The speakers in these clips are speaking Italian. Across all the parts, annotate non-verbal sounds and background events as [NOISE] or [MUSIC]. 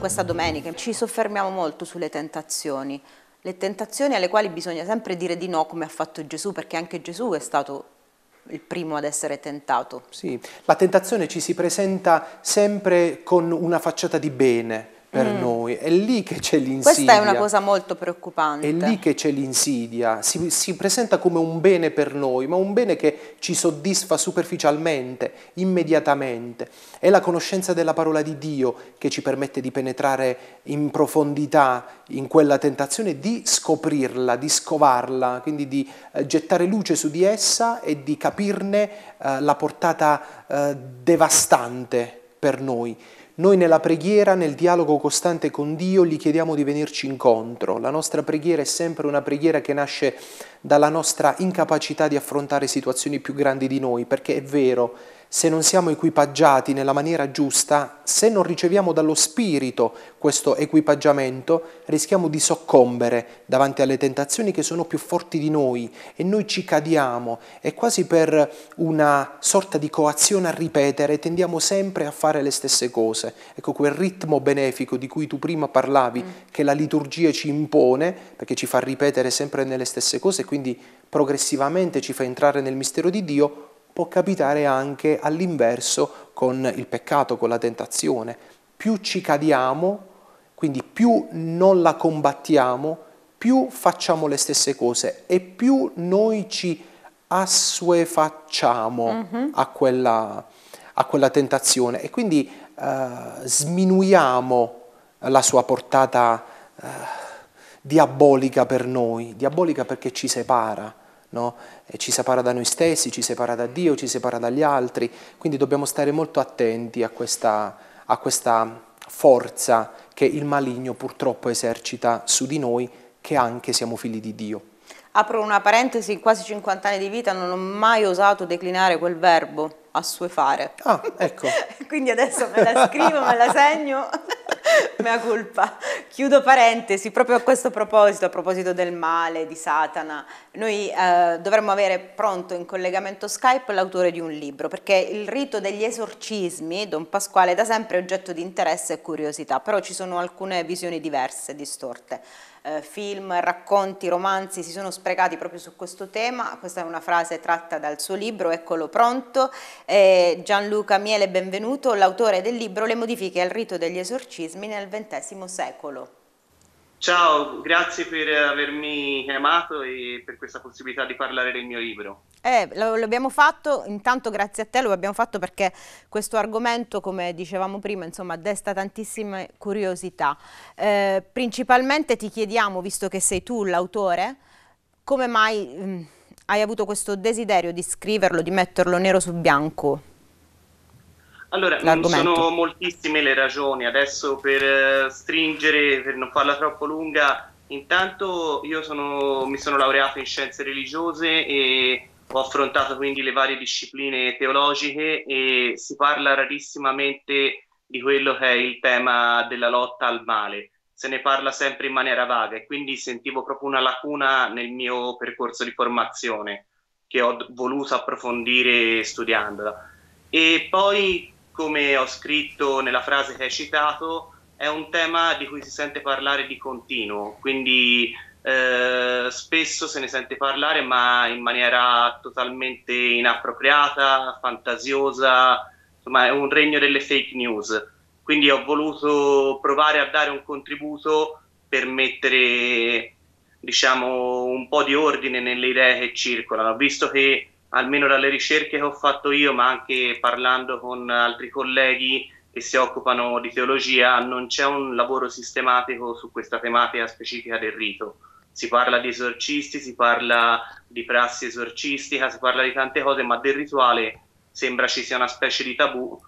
questa domenica ci soffermiamo molto sulle tentazioni, le tentazioni alle quali bisogna sempre dire di no come ha fatto Gesù, perché anche Gesù è stato il primo ad essere tentato. Sì, la tentazione ci si presenta sempre con una facciata di bene, per mm. noi, è lì che c'è l'insidia. Questa è una cosa molto preoccupante. È lì che c'è l'insidia, si, si, presenta come un bene per noi, ma un bene che ci soddisfa superficialmente, immediatamente. È la conoscenza della parola di Dio che ci permette di penetrare in profondità in quella tentazione, di scoprirla, di scovarla, quindi di eh, gettare luce su di essa e di capirne eh, la portata eh, devastante per noi. Noi nella preghiera, nel dialogo costante con Dio, gli chiediamo di venirci incontro. La nostra preghiera è sempre una preghiera che nasce dalla nostra incapacità di affrontare situazioni più grandi di noi, perché è vero, se non siamo equipaggiati nella maniera giusta, se non riceviamo dallo Spirito questo equipaggiamento, rischiamo di soccombere davanti alle tentazioni che sono più forti di noi e noi ci cadiamo e quasi per una sorta di coazione a ripetere tendiamo sempre a fare le stesse cose. Ecco quel ritmo benefico di cui tu prima parlavi, mm. che la liturgia ci impone, perché ci fa ripetere sempre nelle stesse cose e quindi progressivamente ci fa entrare nel mistero di Dio, può capitare anche all'inverso con il peccato, con la tentazione. Più ci cadiamo, quindi più non la combattiamo, più facciamo le stesse cose e più noi ci assuefacciamo mm-hmm. a, quella, a, quella, tentazione e quindi eh, sminuiamo la sua portata eh, diabolica per noi, diabolica perché ci separa No? Eh, ci separa da noi stessi, ci separa da Dio, ci separa dagli altri, quindi dobbiamo stare molto attenti a questa, a questa forza che il maligno purtroppo esercita su di noi, che anche siamo figli di Dio. Apro una parentesi, in quasi 50 anni di vita non ho mai osato declinare quel verbo, assuefare. Ah, ecco. [LAUGHS] quindi adesso me la scrivo, me la segno. [LAUGHS] [LAUGHS] mea colpa. Chiudo parentesi, proprio a questo proposito, a proposito del male, di Satana, noi eh, dovremmo avere pronto in collegamento Skype l'autore di un libro, perché il rito degli esorcismi, Don Pasquale, è da sempre oggetto di interesse e curiosità, però ci sono alcune visioni diverse, distorte eh, film, racconti, romanzi si sono sprecati proprio su questo tema, questa è una frase tratta dal suo libro, eccolo pronto, eh, Gianluca Miele benvenuto, l'autore del libro Le modifiche al rito degli esorcismi nel XX secolo. Ciao, grazie per avermi chiamato e per questa possibilità di parlare del mio libro. Eh, lo, abbiamo fatto, intanto grazie a te lo abbiamo fatto perché questo argomento, come dicevamo prima, insomma, desta tantissime curiosità. Eh, principalmente ti chiediamo, visto che sei tu l'autore, come mai mh, mm, hai avuto questo desiderio di scriverlo, di metterlo nero su bianco? Allora, sono moltissime le ragioni. Adesso per eh, stringere, per non farla troppo lunga, intanto io sono, mi sono laureato in scienze religiose e ho affrontato quindi le varie discipline teologiche e si parla rarissimamente di quello che è il tema della lotta al male. Se ne parla sempre in maniera vaga e quindi sentivo proprio una lacuna nel mio percorso di formazione che ho voluto approfondire studiandola. E poi come ho scritto nella frase che hai citato, è un tema di cui si sente parlare di continuo, quindi eh, spesso se ne sente parlare ma in maniera totalmente inappropriata, fantasiosa, insomma è un regno delle fake news. Quindi ho voluto provare a dare un contributo per mettere diciamo, un po' di ordine nelle idee che circolano, visto che almeno dalle ricerche che ho fatto io, ma anche parlando con altri colleghi che si occupano di teologia, non c'è un lavoro sistematico su questa tematica specifica del rito. Si parla di esorcisti, si parla di prassi esorcistica, si parla di tante cose, ma del rituale sembra ci sia una specie di tabù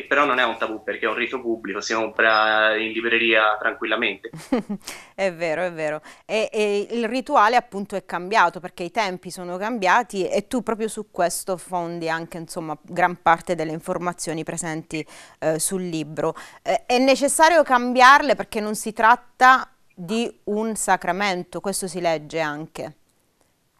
che però non è un tabù perché è un rito pubblico, si compra in libreria tranquillamente. [LAUGHS] è vero, è vero. E, e, il rituale appunto è cambiato perché i tempi sono cambiati e tu proprio su questo fondi anche insomma gran parte delle informazioni presenti eh, sul libro. Eh, è necessario cambiarle perché non si tratta di un sacramento, questo si legge anche.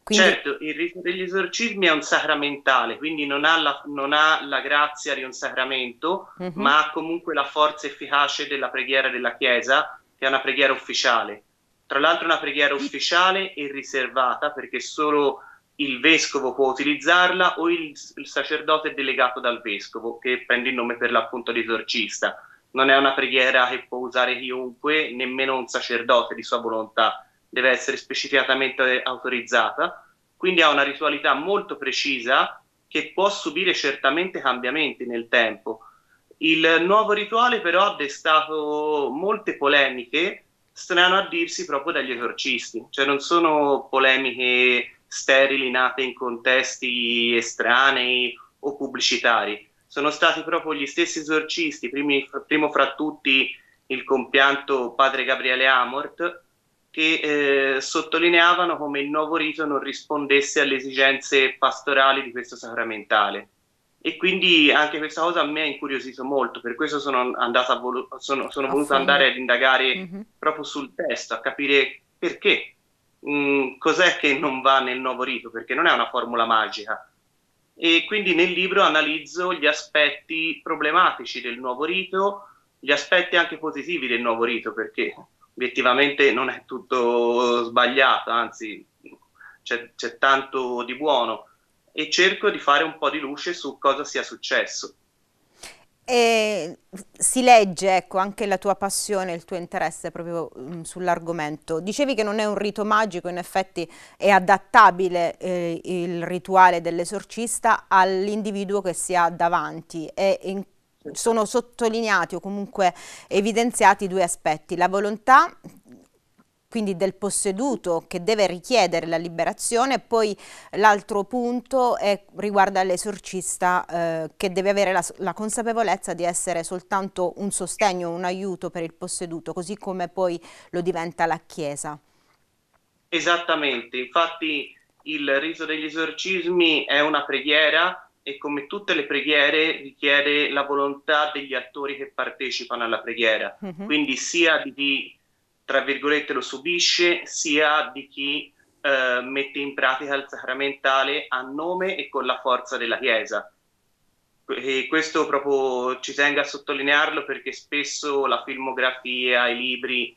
Quindi... Certo, il rito degli esorcismi è un sacramentale, quindi non ha la, non ha la grazia di un sacramento, mm-hmm. ma ha comunque la forza efficace della preghiera della Chiesa, che è una preghiera ufficiale. Tra l'altro è una preghiera ufficiale e riservata, perché solo il vescovo può utilizzarla o il, il sacerdote delegato dal vescovo, che prende il nome per l'appunto di esorcista. Non è una preghiera che può usare chiunque, nemmeno un sacerdote di sua volontà deve essere specificatamente autorizzata, quindi ha una ritualità molto precisa che può subire certamente cambiamenti nel tempo. Il nuovo rituale però ha destato molte polemiche, strano a dirsi proprio dagli esorcisti, cioè non sono polemiche sterili nate in contesti estranei o pubblicitari, sono stati proprio gli stessi esorcisti, primi, primo fra tutti il compianto padre Gabriele Amort, che eh, sottolineavano come il nuovo rito non rispondesse alle esigenze pastorali di questo sacramentale. E quindi anche questa cosa a me ha incuriosito molto, per questo sono, andata volu- sono, sono voluto andare ad indagare mm-hmm. proprio sul testo, a capire perché, mh, mm, cos'è che non va nel nuovo rito, perché non è una formula magica. E quindi nel libro analizzo gli aspetti problematici del nuovo rito, gli aspetti anche positivi del nuovo rito, perché obiettivamente non è tutto sbagliato, anzi c'è, c'è tanto di buono e cerco di fare un po' di luce su cosa sia successo. E si legge ecco, anche la tua passione, il tuo interesse proprio mm, sull'argomento. Dicevi che non è un rito magico, in effetti è adattabile eh, il rituale dell'esorcista all'individuo che si ha davanti e in sono sottolineati o comunque evidenziati due aspetti, la volontà quindi del posseduto che deve richiedere la liberazione e poi l'altro punto è, riguarda l'esorcista eh, che deve avere la, la, consapevolezza di essere soltanto un sostegno, un aiuto per il posseduto, così come poi lo diventa la Chiesa. Esattamente, infatti il riso degli esorcismi è una preghiera e come tutte le preghiere richiede la volontà degli attori che partecipano alla preghiera, mm-hmm. quindi sia di chi, tra virgolette, lo subisce, sia di chi eh, mette in pratica il sacramentale a nome e con la forza della Chiesa. E questo proprio ci tengo a sottolinearlo perché spesso la filmografia, i libri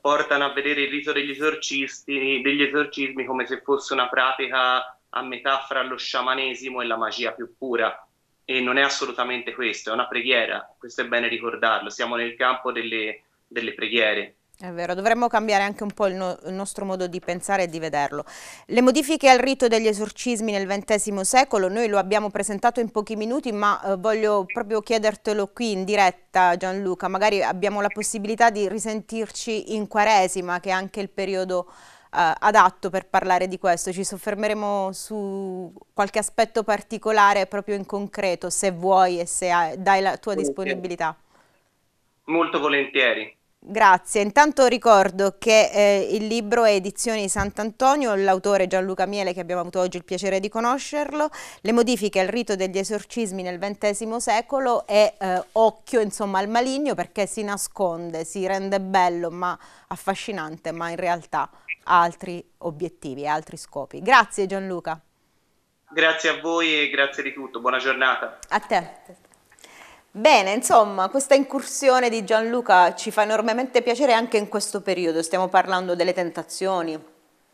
portano a vedere il rito degli esorcisti, degli esorcismi come se fosse una pratica a metà fra lo sciamanesimo e la magia più pura e non è assolutamente questo, è una preghiera, questo è bene ricordarlo, siamo nel campo delle, delle preghiere. È vero, dovremmo cambiare anche un po' il, no il, nostro modo di pensare e di vederlo. Le modifiche al rito degli esorcismi nel XX secolo, noi lo abbiamo presentato in pochi minuti, ma eh, voglio proprio chiedertelo qui in diretta Gianluca, magari abbiamo la possibilità di risentirci in Quaresima, che è anche il periodo eh, adatto per parlare di questo, ci soffermeremo su qualche aspetto particolare proprio in concreto, se vuoi e se hai, dai la tua disponibilità. Molto volentieri. Grazie, intanto ricordo che eh, il libro è Edizioni Sant'Antonio, l'autore Gianluca Miele che abbiamo avuto oggi il piacere di conoscerlo, le modifiche al rito degli esorcismi nel XX secolo e eh, occhio insomma al maligno perché si nasconde, si rende bello ma affascinante ma in realtà ha altri obiettivi, ha altri scopi. Grazie Gianluca. Grazie a voi e grazie di tutto, buona giornata. A te. Bene, insomma, questa incursione di Gianluca ci fa enormemente piacere anche in questo periodo. Stiamo parlando delle tentazioni,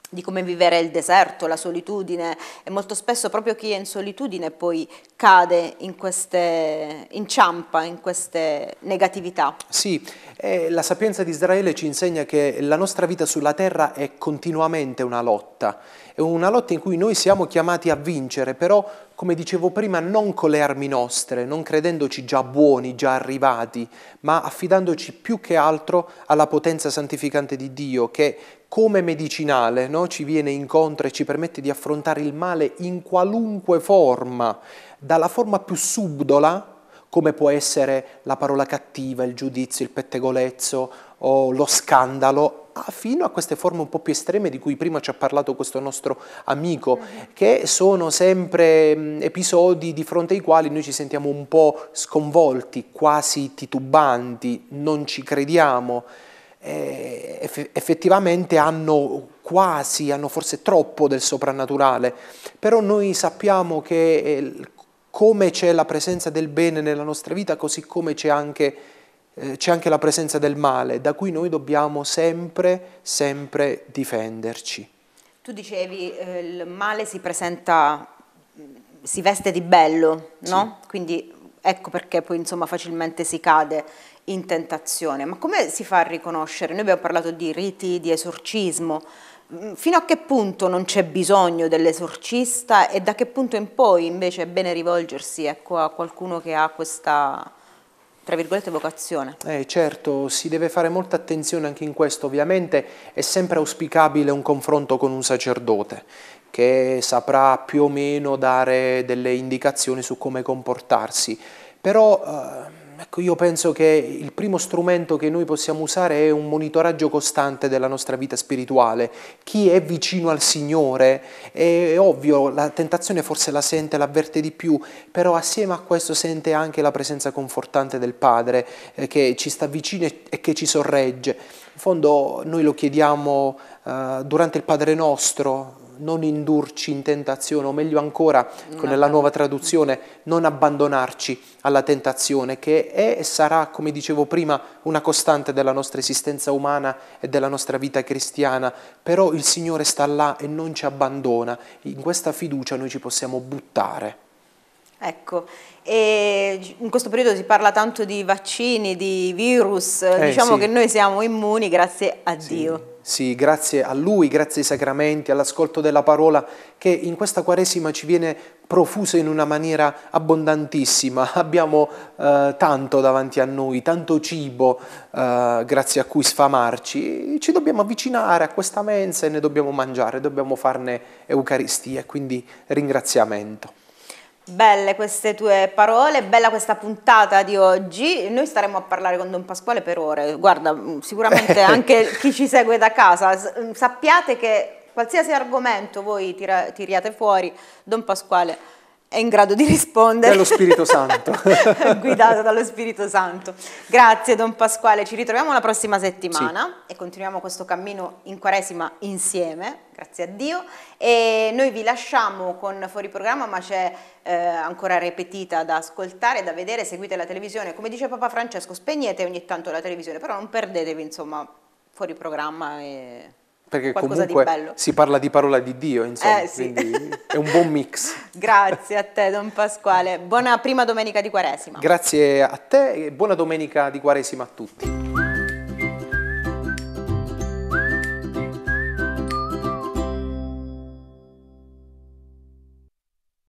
di come vivere il deserto, la solitudine e molto spesso proprio chi è in solitudine poi cade in queste, inciampa in queste negatività. Sì, eh, la sapienza di Israele ci insegna che la nostra vita sulla terra è continuamente una lotta è una lotta in cui noi siamo chiamati a vincere, però come dicevo prima non con le armi nostre, non credendoci già buoni, già arrivati, ma affidandoci più che altro alla potenza santificante di Dio che come medicinale no, ci viene incontro e ci permette di affrontare il male in qualunque forma, dalla forma più subdola, come può essere la parola cattiva, il giudizio, il pettegolezzo o lo scandalo, fino a queste forme un po' più estreme di cui prima ci ha parlato questo nostro amico, mm-hmm. che sono sempre mm, episodi di fronte ai quali noi ci sentiamo un po' sconvolti, quasi titubanti, non ci crediamo, eh, effettivamente hanno quasi, hanno forse troppo del soprannaturale, però noi sappiamo che eh, come c'è la presenza del bene nella nostra vita, così come c'è anche eh, c'è anche la presenza del male da cui noi dobbiamo sempre, sempre difenderci. Tu dicevi eh, il male si presenta, mm, si veste di bello, no? Sì. Quindi ecco perché poi insomma facilmente si cade in tentazione. Ma come si fa a riconoscere? Noi abbiamo parlato di riti, di esorcismo. Mm, fino a che punto non c'è bisogno dell'esorcista e da che punto in poi invece è bene rivolgersi ecco, a qualcuno che ha questa tra virgolette vocazione. Eh, certo, si deve fare molta attenzione anche in questo, ovviamente è sempre auspicabile un confronto con un sacerdote che saprà più o meno dare delle indicazioni su come comportarsi, però eh, Ecco, io penso che il primo strumento che noi possiamo usare è un monitoraggio costante della nostra vita spirituale. Chi è vicino al Signore, è, ovvio, la tentazione forse la sente, l'avverte di più, però assieme a questo sente anche la presenza confortante del Padre eh, che ci sta vicino e che ci sorregge. In fondo noi lo chiediamo eh, durante il Padre nostro, non indurci in tentazione, o meglio ancora, non nella nuova traduzione, non abbandonarci alla tentazione, che è e sarà, come dicevo prima, una costante della nostra esistenza umana e della nostra vita cristiana, però il Signore sta là e non ci abbandona, in questa fiducia noi ci possiamo buttare. Ecco, e in questo periodo si parla tanto di vaccini, di virus, eh, diciamo sì. che noi siamo immuni grazie a sì. Dio. Sì, grazie a Lui, grazie ai sacramenti, all'ascolto della parola che in questa Quaresima ci viene profusa in una maniera abbondantissima. [LAUGHS] Abbiamo eh, tanto davanti a noi, tanto cibo eh, grazie a cui sfamarci. Ci dobbiamo avvicinare a questa mensa e ne dobbiamo mangiare, dobbiamo farne Eucaristia, quindi ringraziamento. Belle queste tue parole, bella questa puntata di oggi. Noi staremo a parlare con Don Pasquale per ore. Guarda, sicuramente [LAUGHS] anche chi ci segue da casa, sappiate che qualsiasi argomento voi tira, tiriate fuori, Don Pasquale è in grado di rispondere. Dallo Spirito Santo. [LAUGHS] Guidato dallo Spirito Santo. Grazie Don Pasquale, ci ritroviamo la prossima settimana sì. e continuiamo questo cammino in Quaresima insieme, grazie a Dio. E noi vi lasciamo con fuori programma, ma c'è eh, ancora ripetita da ascoltare, da vedere, seguite la televisione. Come dice Papa Francesco, spegnete ogni tanto la televisione, però non perdetevi, insomma, fuori programma. E perché Qualcosa comunque si parla di parola di Dio, insomma, eh, sì. è un buon mix. [LAUGHS] Grazie a te Don Pasquale, buona prima domenica di Quaresima. Grazie a te e buona domenica di Quaresima a tutti.